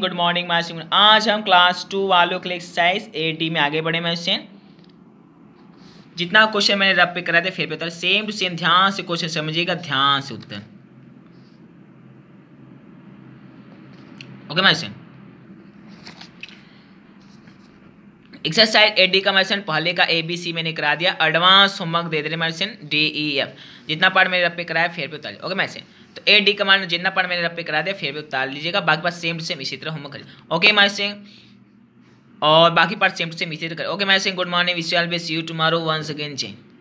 good morning my student आज हम class to वालों के लिए एक्सरसाइज ए डी में आगे बढ़े मैं क्वेश्चन जितना क्वेश्चन मैंने रब पे कराए थे फिर बेहतर सेम टू सेम ध्यान से क्वेश्चन समझिएगा ध्यान से उत्तर okay my student exercise A D का मेडिसिन पहले का ए बी सी मैंने करा दिया एडवांस होमवर्क दे दे रहे मेडिसिन डी ई एफ जितना पार्ट मैंने रब पे कराया फिर भी उतार ओके मैसेन तो ए डी का मान जितना पार्ट मैंने रब पे करा दिया फिर भी उतार लीजिएगा बाकी पार्ट सेम टू सेम इसी तरह होमवर्क करिए ओके मैसेन और बाकी पार्ट सेम टू सेम इसी तरह करें ओके मैसेन good morning wish you you tomorrow once again change